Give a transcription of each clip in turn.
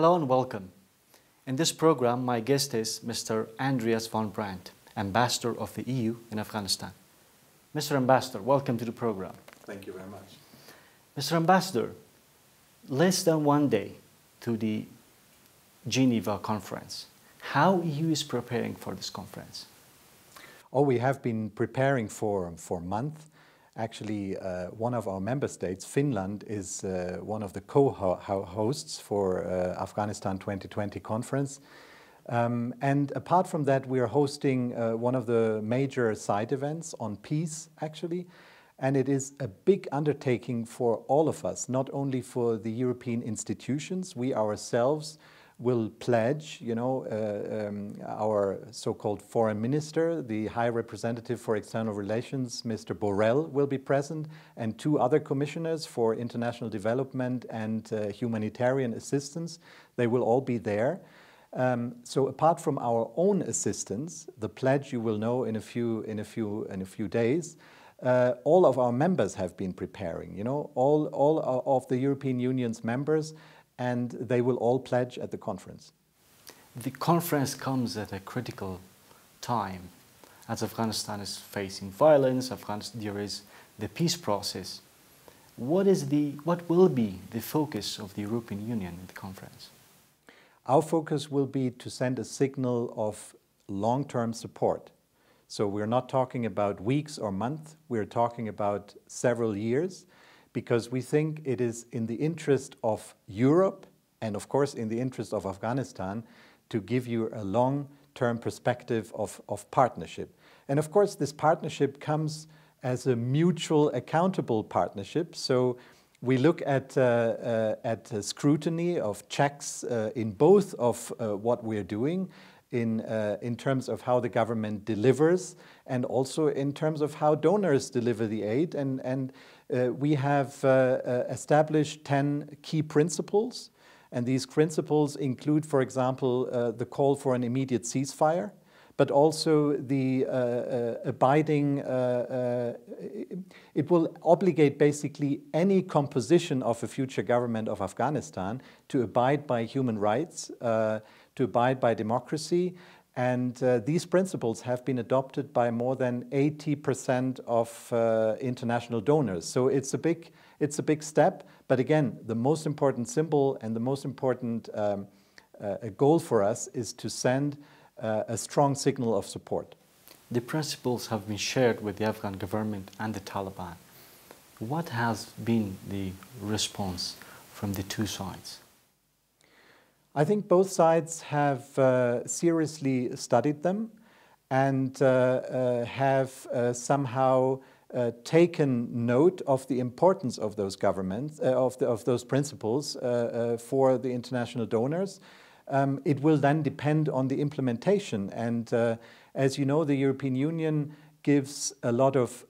Hello and welcome. In this program, my guest is Mr. Andreas von Brandt, Ambassador of the EU in Afghanistan. Mr. Ambassador, welcome to the program. Thank you very much. Mr. Ambassador, less than one day to the Geneva conference, how EU is preparing for this conference? Oh, we have been preparing for for months. month actually uh, one of our member states, Finland, is uh, one of the co-hosts for uh, Afghanistan 2020 conference. Um, and apart from that, we are hosting uh, one of the major side events on peace, actually. And it is a big undertaking for all of us, not only for the European institutions, we ourselves, will pledge, you know, uh, um, our so-called foreign minister, the high representative for external relations, Mr. Borrell, will be present, and two other commissioners for international development and uh, humanitarian assistance. They will all be there. Um, so apart from our own assistance, the pledge you will know in a few in a few in a few days. Uh, all of our members have been preparing. You know, all all of the European Union's members and they will all pledge at the conference. The conference comes at a critical time as Afghanistan is facing violence, Afghanistan, there is the peace process. What, is the, what will be the focus of the European Union at the conference? Our focus will be to send a signal of long term support. So we're not talking about weeks or months, we're talking about several years because we think it is in the interest of Europe and, of course, in the interest of Afghanistan to give you a long term perspective of, of partnership. And, of course, this partnership comes as a mutual accountable partnership. So we look at, uh, uh, at scrutiny of checks uh, in both of uh, what we're doing in, uh, in terms of how the government delivers and also in terms of how donors deliver the aid. And, and uh, we have uh, uh, established 10 key principles. And these principles include, for example, uh, the call for an immediate ceasefire, but also the uh, abiding, it will obligate basically any composition of a future government of Afghanistan to abide by human rights, to abide by democracy, and uh, these principles have been adopted by more than 80% of uh, international donors. So it's a, big, it's a big step. But again, the most important symbol and the most important um, uh, goal for us is to send uh, a strong signal of support. The principles have been shared with the Afghan government and the Taliban. What has been the response from the two sides? I think both sides have uh, seriously studied them and uh, uh, have uh, somehow uh, taken note of the importance of those governments, uh, of, the, of, those principles for the international donors. Um, it will then depend on the implementation. And as you know, the European Union gives a lot of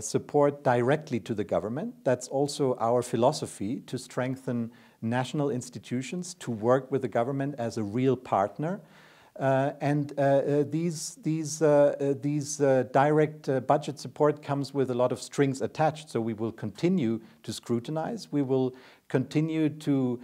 support directly to the government. That's also our philosophy to strengthen national institutions to work with the government as a real partner. Uh, and uh, uh these, these, uh, uh these uh, direct budget support comes with a lot of strings attached. So we will continue to scrutinize. We will continue to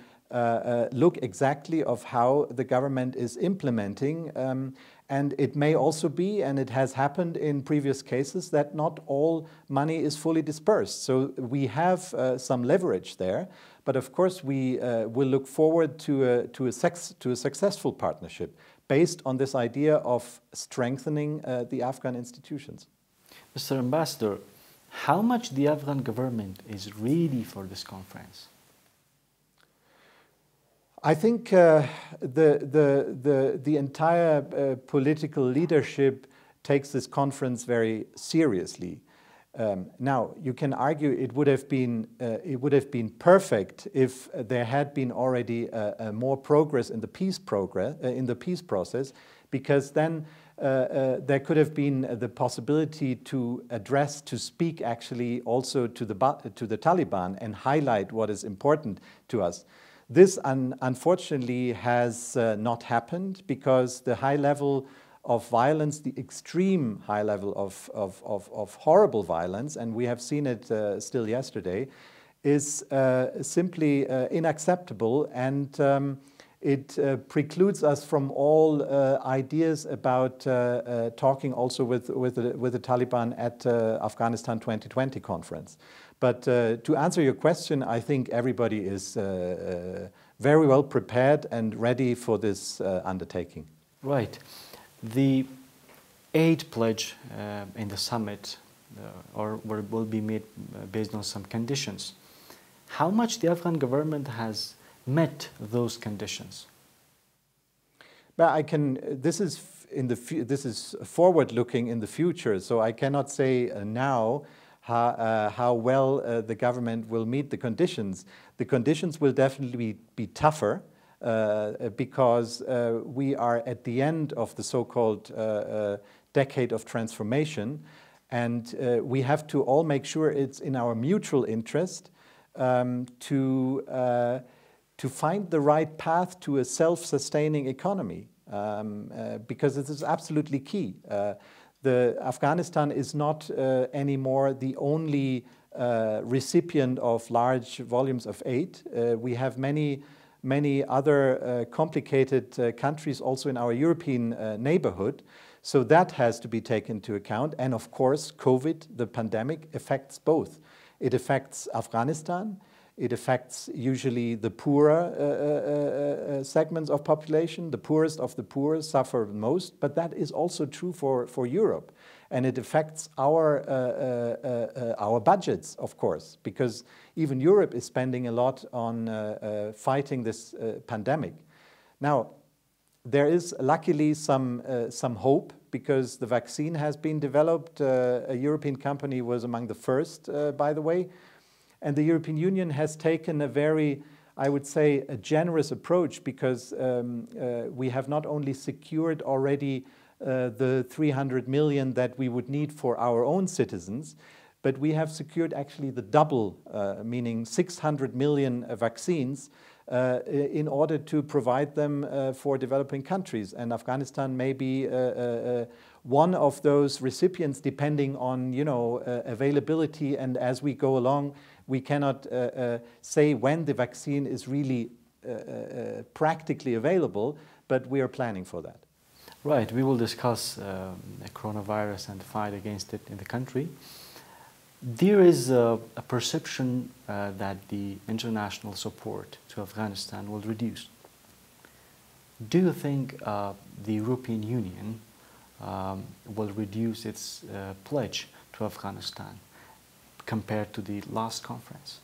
look exactly of how the government is implementing. Um, and it may also be, and it has happened in previous cases, that not all money is fully dispersed. So we have some leverage there. But of course, we uh, will look forward to a, to, a to a successful partnership based on this idea of strengthening uh, the Afghan institutions. Mr. Ambassador, how much the Afghan government is ready for this conference? I think uh, the, the, the, the, entire uh, political leadership takes this conference very seriously. Um, now, you can argue it would have been, uh, it would have been perfect if there had been already uh, uh, more progress in the peace, progress, uh, in the peace process, because then uh, uh, there could have been the possibility to address, to speak actually also to the, to the Taliban and highlight what is important to us. This un unfortunately has not happened because the high level of violence, the extreme high level of, of, of, of horrible violence, and we have seen it uh, still yesterday, is uh, simply uh, unacceptable and um, it uh, precludes us from all uh, ideas about uh, talking also with, with, with the Taliban at Afghanistan 2020 conference. But to answer your question, I think everybody is very well prepared and ready for this undertaking. Right. The aid pledge uh, in the summit uh, or will be made uh, based on some conditions. How much the Afghan government has met those conditions? But I can. This is in the. This is forward-looking in the future, so I cannot say now. How, uh, how well uh, the government will meet the conditions. The conditions will definitely be, be tougher uh, because uh, we are at the end of the so-called uh, decade of transformation. And we have to all make sure it's in our mutual interest um, to, to find the right path to a self-sustaining economy. Um, uh, because this is absolutely key. Uh, the Afghanistan is not uh, anymore the only recipient of large volumes of aid. we have many many other uh, complicated uh, countries also in our European uh, neighborhood. So that has to be taken into account. And of course, COVID, the pandemic, affects both. It affects Afghanistan, it affects usually the poorer uh, uh, uh, segments of population, the poorest of the poor suffer most, but that is also true for, for Europe and it affects our, uh, uh, uh, our budgets, of course, because even Europe is spending a lot on fighting this pandemic. Now, there is luckily some, uh, some hope because the vaccine has been developed. Uh, a European company was among the first, uh, by the way. And the European Union has taken a very, I would say, a generous approach because um, we have not only secured already uh, the 300 million that we would need for our own citizens, but we have secured actually the double, uh, meaning 600 million vaccines uh, in order to provide them uh, for developing countries. And Afghanistan may be uh, one of those recipients depending on, you know, availability. And as we go along, we cannot say when the vaccine is really practically available, but we are planning for that. Right, we will discuss uh, coronavirus and the fight against it in the country. There is a, a perception uh, that the international support to Afghanistan will reduce. Do you think uh, the European Union um, will reduce its uh, pledge to Afghanistan compared to the last conference?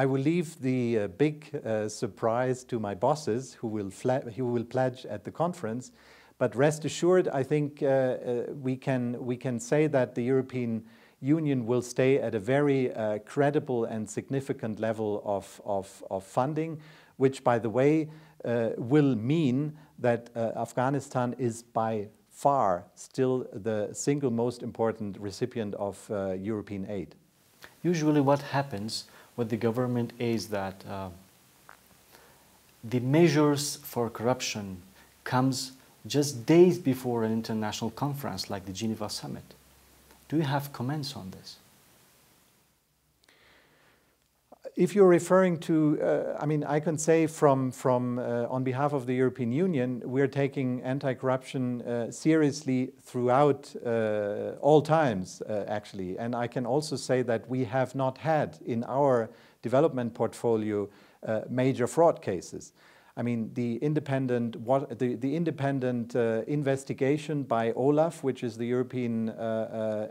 I will leave the uh, big uh, surprise to my bosses who will, who will pledge at the conference. But rest assured, I think uh, uh, we, can, we can say that the European Union will stay at a very uh, credible and significant level of, of, of funding, which, by the way, uh, will mean that Afghanistan is by far still the single most important recipient of European aid. Usually, what happens with the government is that uh, the measures for corruption comes just days before an international conference like the Geneva Summit. Do you have comments on this? If you're referring to, uh, I mean, I can say from, from uh, on behalf of the European Union, we're taking anti-corruption uh, seriously throughout uh, all times, uh, actually. And I can also say that we have not had in our development portfolio uh, major fraud cases. I mean, the independent, what, the, the independent investigation by OLAF, which is the European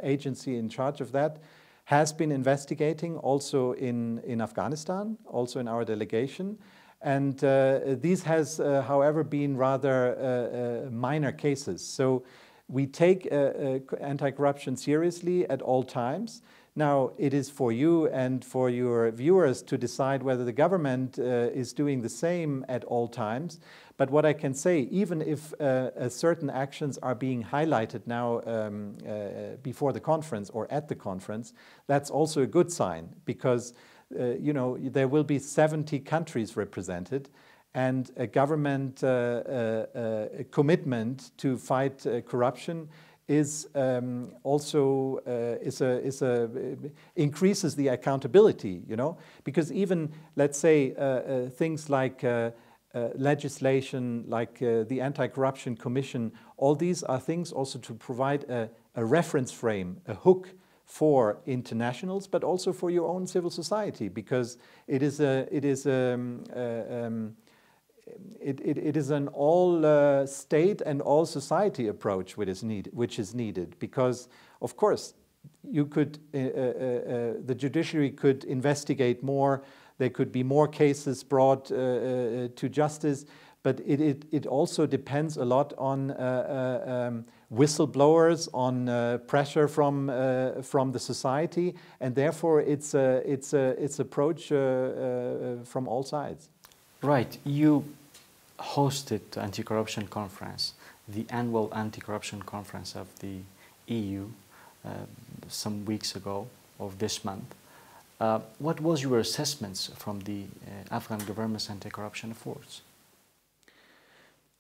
agency in charge of that, has been investigating also in, in Afghanistan, also in our delegation. And uh, these has, uh, however, been rather uh, uh minor cases. So we take uh, uh, anti-corruption seriously at all times. Now, it is for you and for your viewers to decide whether the government uh, is doing the same at all times. But what I can say, even if uh, uh certain actions are being highlighted now um, uh, before the conference or at the conference, that's also a good sign because uh, you know there will be 70 countries represented and a government uh, uh, uh, commitment to fight corruption is um, also uh, is a, is a, increases the accountability, you know, because even let's say uh, uh, things like uh, uh, legislation, like uh, the Anti-Corruption Commission, all these are things also to provide a, a reference frame, a hook for internationals, but also for your own civil society, because it is a it is a, um, um it, it, it is an all uh, state and all society approach which is, need, which is needed because, of course, you could, uh, uh, uh, uh the judiciary could investigate more, there could be more cases brought uh, to justice, but it, it, it, also depends a lot on um, whistleblowers, on pressure from, from the society, and therefore it's, a, it's, a, it's approach from all sides. Right. You hosted the anti-corruption conference, the annual anti-corruption conference of the EU uh, some weeks ago of this month. Uh, what was your assessments from the uh, Afghan government's anti-corruption efforts?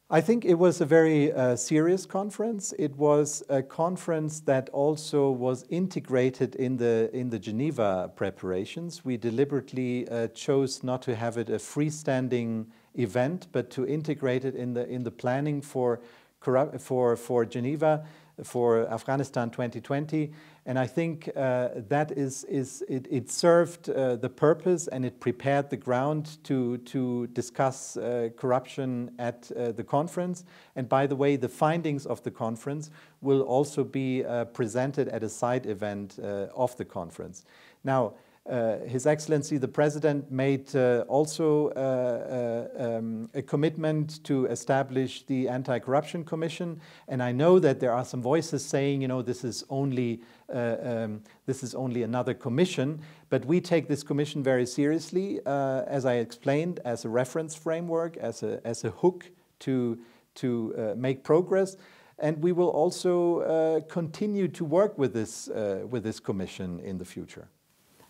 I think it was a very uh, serious conference. It was a conference that also was integrated in the in the Geneva preparations. We deliberately uh, chose not to have it a freestanding event, but to integrate it in the in the planning for for, for Geneva, for Afghanistan 2020. And I think uh, that is, is it, it served uh, the purpose and it prepared the ground to, to discuss uh, corruption at uh, the conference. And by the way, the findings of the conference will also be uh, presented at a side event uh, of the conference. Now, uh, His Excellency the President made uh, also uh, uh, um, a commitment to establish the Anti-Corruption Commission, and I know that there are some voices saying, you know, this is only uh, um, this is only another commission, but we take this commission very seriously, as I explained, as a reference framework, as a as a hook to to make progress and we will also uh, continue to work with this, uh, with this commission in the future.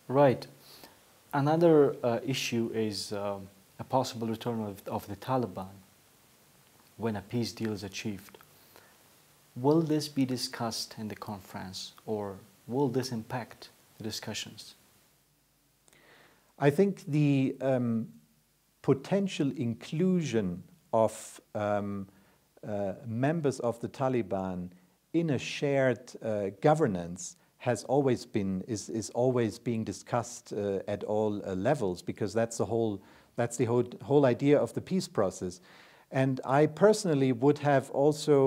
Right. Another uh, issue is um, a possible return of, of the Taliban when a peace deal is achieved. Will this be discussed in the conference or will this impact the discussions? I think the um, potential inclusion of um, uh, members of the Taliban in a shared uh, governance has always been is is always being discussed uh, at all uh, levels because that's the whole that's the whole whole idea of the peace process, and I personally would have also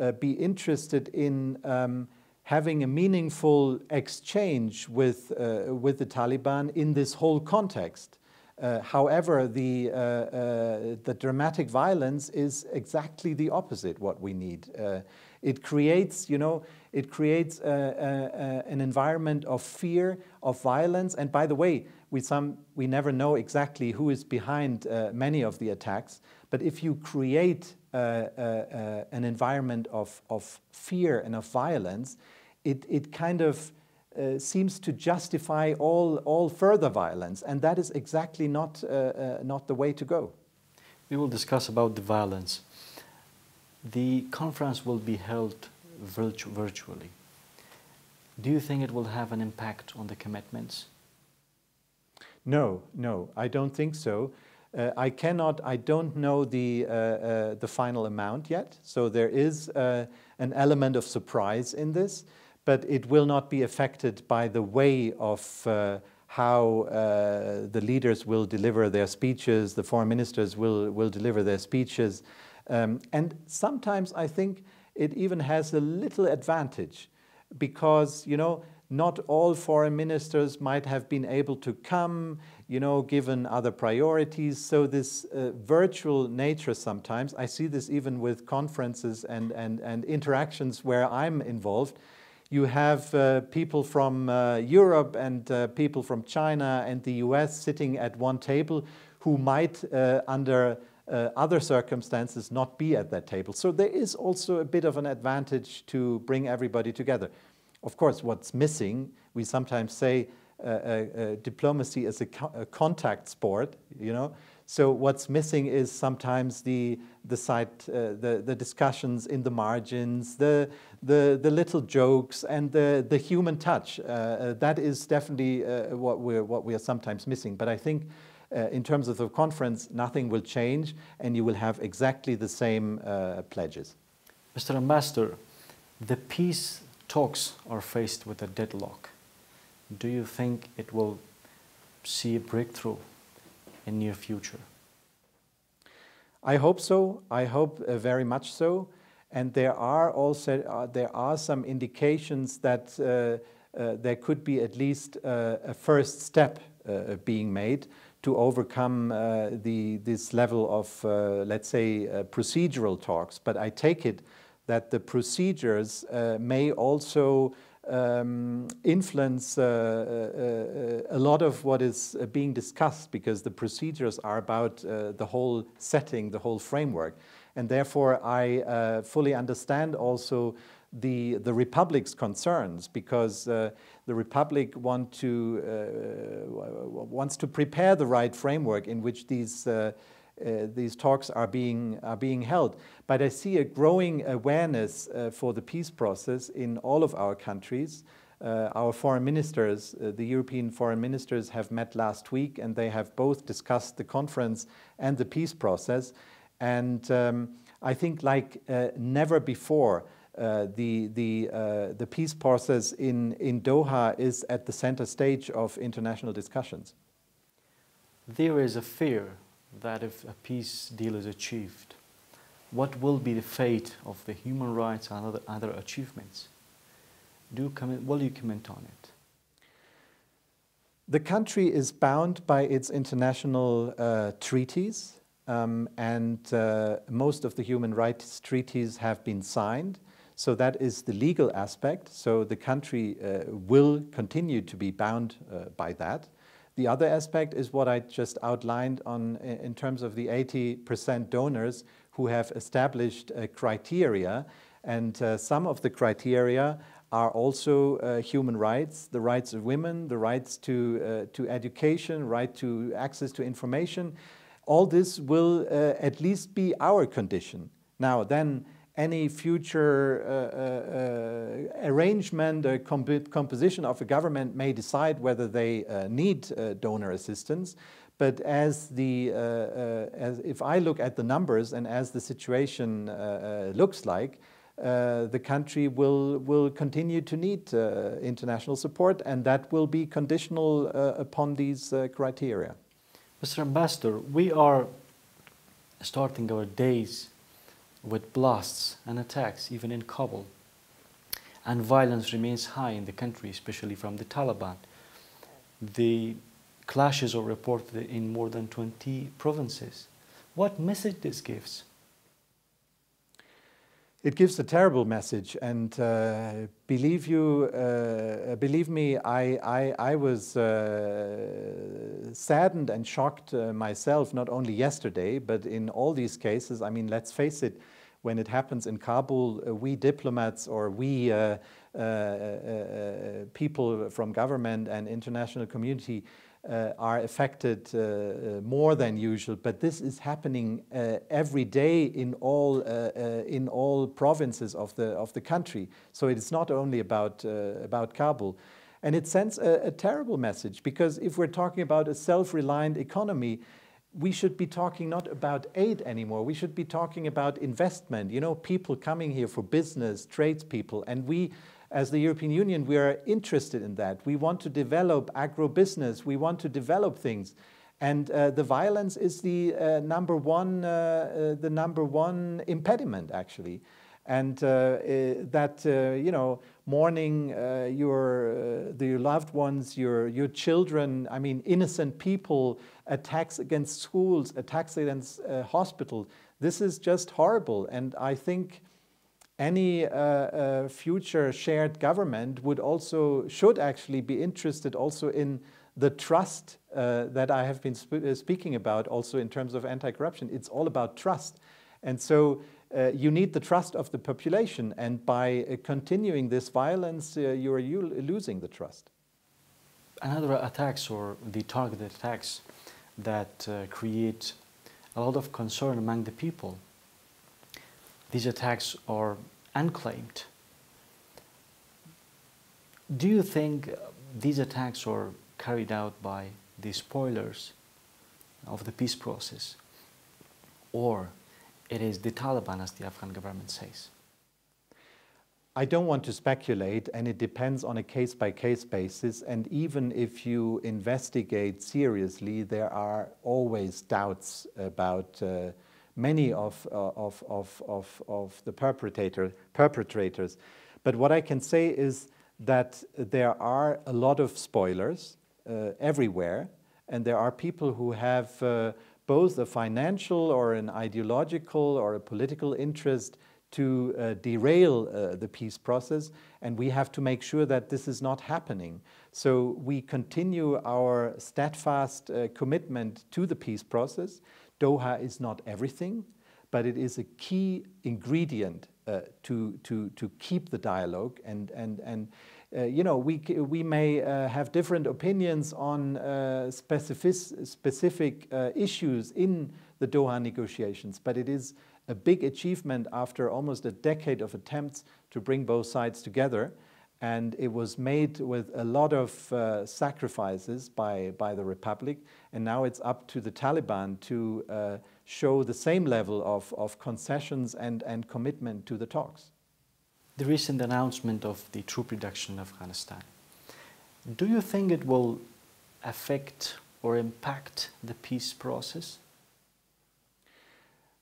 uh, be interested in. Um, having a meaningful exchange with, uh, with the Taliban in this whole context. Uh, however, the, uh, the dramatic violence is exactly the opposite what we need. It creates, you know, it creates a, a, a, an environment of fear, of violence. And by the way, we, some, we never know exactly who is behind uh, many of the attacks. But if you create uh, uh, uh, an environment of, of fear and of violence, it, it kind of uh, seems to justify all, all further violence, and that is exactly not, uh, uh, not the way to go. We will discuss about the violence. The conference will be held virtu virtually. Do you think it will have an impact on the commitments? No, no, I don't think so. Uh, I cannot, I don't know the, uh, uh, the final amount yet, so there is uh, an element of surprise in this, but it will not be affected by the way of uh, how uh, the leaders will deliver their speeches, the foreign ministers will, will deliver their speeches. Um, and sometimes I think it even has a little advantage because, you know, not all foreign ministers might have been able to come, you know, given other priorities. So this uh, virtual nature sometimes, I see this even with conferences and, and, and interactions where I'm involved. You have uh, people from uh, Europe and uh, people from China and the US sitting at one table who might, uh, under uh, other circumstances not be at that table. So there is also a bit of an advantage to bring everybody together. Of course, what's missing, we sometimes say uh, uh, uh diplomacy is a, co a, contact sport, you know. So what's missing is sometimes the the side, uh, the the discussions in the margins, the the the little jokes, and the the human touch. Uh, that is definitely what we're what we are sometimes missing. But I think uh, in terms of the conference, nothing will change and you will have exactly the same uh, pledges. Mr. Ambassador, the peace talks are faced with a deadlock. Do you think it will see a breakthrough in near future? I hope so. I hope uh, very much so. And there are also uh, there are some indications that uh, uh there could be at least uh, a first step uh, being made to overcome uh, the, this level of, uh, let's say, uh, procedural talks. But I take it that the procedures uh, may also um, influence uh, uh, a lot of what is being discussed because the procedures are about the whole setting, the whole framework. And therefore, I uh, fully understand also the, the Republic's concerns because uh, the Republic want to, uh, wants to prepare the right framework in which these, uh, uh, these talks are being, are being held. But I see a growing awareness uh, for the peace process in all of our countries. Uh, our foreign ministers, uh, the European foreign ministers, have met last week and they have both discussed the conference and the peace process. And um, I think, like uh, never before, uh, the, the, uh, the peace process in, in Doha is at the center stage of international discussions. There is a fear that if a peace deal is achieved, what will be the fate of the human rights and other, other achievements? Do comment, will you comment on it? The country is bound by its international uh, treaties um, and uh, most of the human rights treaties have been signed. So that is the legal aspect. So the country uh, will continue to be bound uh, by that. The other aspect is what I just outlined on in terms of the 80% donors who have established criteria. And uh, some of the criteria are also uh, human rights, the rights of women, the rights to, uh, to education, right to access to information all this will uh, at least be our condition. Now then, any future uh, uh, uh arrangement or uh, comp composition of a government may decide whether they uh, need donor assistance. But as the, as if I look at the numbers and as the situation looks like, the country will, will continue to need international support and that will be conditional upon these criteria. Mr. Ambassador, we are starting our days with blasts and attacks, even in Kabul. And violence remains high in the country, especially from the Taliban. The clashes are reported in more than 20 provinces. What message this gives? It gives a terrible message, and uh, believe you, uh, uh, believe me, I, I, I was uh, saddened and shocked uh, myself, not only yesterday, but in all these cases. I mean, let's face it, when it happens in Kabul, uh, we diplomats or we people from government and international community uh, are affected uh, uh, more than usual, but this is happening uh, every day in all uh, uh, in all provinces of the of the country. So it is not only about about Kabul, and it sends a, a, terrible message because if we're talking about a self-reliant economy. We should be talking not about aid anymore. We should be talking about investment. You know, people coming here for business, tradespeople, and we as the European Union, we are interested in that. We want to develop agro business. We want to develop things. And uh, the violence is the uh, number one, uh, uh the number one impediment, actually. And uh, that, uh, you know, mourning your, your loved ones, your, your children, I mean, innocent people, attacks against schools, attacks against hospitals, this is just horrible. And I think any uh, uh, future shared government would also should actually be interested also in the trust uh, that I have been sp uh, speaking about also in terms of anti-corruption. It's all about trust, and so. Uh, you need the trust of the population, and by uh, continuing this violence, you are losing the trust. Another attacks or the targeted attacks that create a lot of concern among the people these attacks are unclaimed. Do you think these attacks are carried out by the spoilers of the peace process or it is the Taliban as the Afghan government says? I don't want to speculate, and it depends on a case by case basis. And even if you investigate seriously, there are always doubts about. Uh, many of, uh, of, of, of, of the perpetrator, perpetrators. But what I can say is that there are a lot of spoilers uh, everywhere, and there are people who have uh, both a financial or an ideological or a political interest to uh, derail uh, the peace process, and we have to make sure that this is not happening. So we continue our steadfast uh, commitment to the peace process. Doha is not everything, but it is a key ingredient uh, to, to, to keep the dialogue. And, and, and uh, you know, we, we may uh, have different opinions on uh, specific, specific uh, issues in the Doha negotiations, but it is a big achievement after almost a decade of attempts to bring both sides together and it was made with a lot of uh, sacrifices by, by the Republic. And now it's up to the Taliban to uh, show the same level of, of concessions and, and commitment to the talks. The recent announcement of the troop reduction in Afghanistan, do you think it will affect or impact the peace process?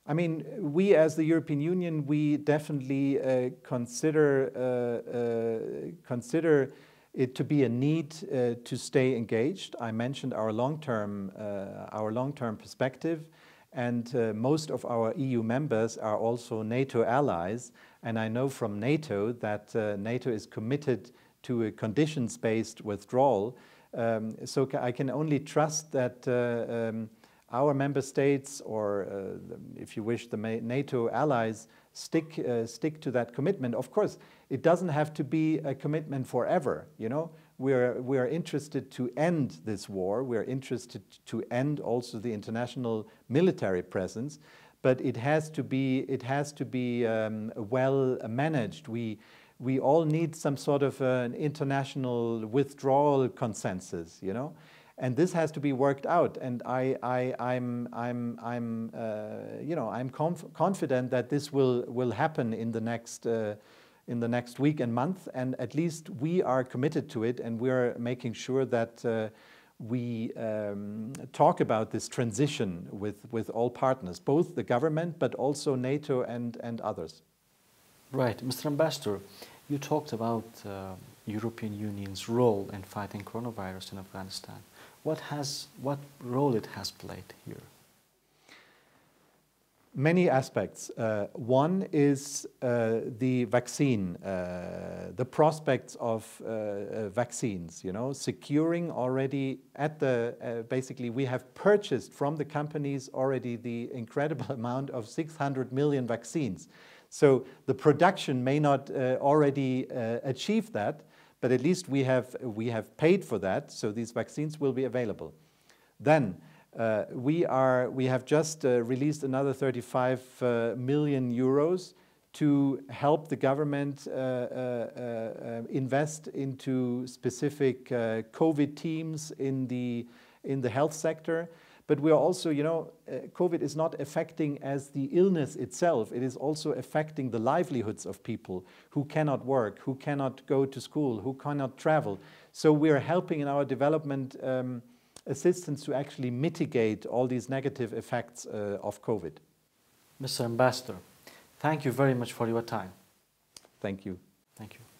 I mean, we as the European Union, we definitely uh, consider uh, uh consider it to be a need uh, to stay engaged. I mentioned our long-term uh, our long-term perspective, and most of our EU members are also NATO allies. And I know from NATO that NATO is committed to a conditions-based withdrawal. Um, so I can only trust that. Um, our member states or, uh, if you wish, the NATO allies stick, uh, stick to that commitment. Of course, it doesn't have to be a commitment forever, you know. We are, we are interested to end this war. We are interested to end also the international military presence, but it has to be, it has to be um, well managed. We, we all need some sort of an international withdrawal consensus, you know and this has to be worked out. And I, I, am I'm, I'm, I'm uh, you know, I'm conf confident that this will will happen in the next. Uh, in the next week and month, and at least we are committed to it, and we are making sure that uh, we um, talk about this transition with with all partners, both the government, but also NATO and and others. Right, Mr. Ambassador, you talked about uh, European Union's role in fighting coronavirus in Afghanistan what, has, what role it has played here? Many aspects. Uh, one is uh, the vaccine, uh, the prospects of uh, uh, vaccines, you know, securing already at the, uh, basically we have purchased from the companies already the incredible amount of 600 million vaccines. So the production may not already achieve that, but at least we have, we have paid for that, so these vaccines will be available. Then uh, we, are, we have just uh, released another 35 uh, million euros to help the government uh, uh, uh, invest into specific COVID teams in the, in the health sector but we are also, you know, uh, COVID is not affecting as the illness itself, it is also affecting the livelihoods of people who cannot work, who cannot go to school, who cannot travel. So we are helping in our development um, assistance to actually mitigate all these negative effects uh, of COVID. Mr. Ambassador, thank you very much for your time. Thank you. Thank you.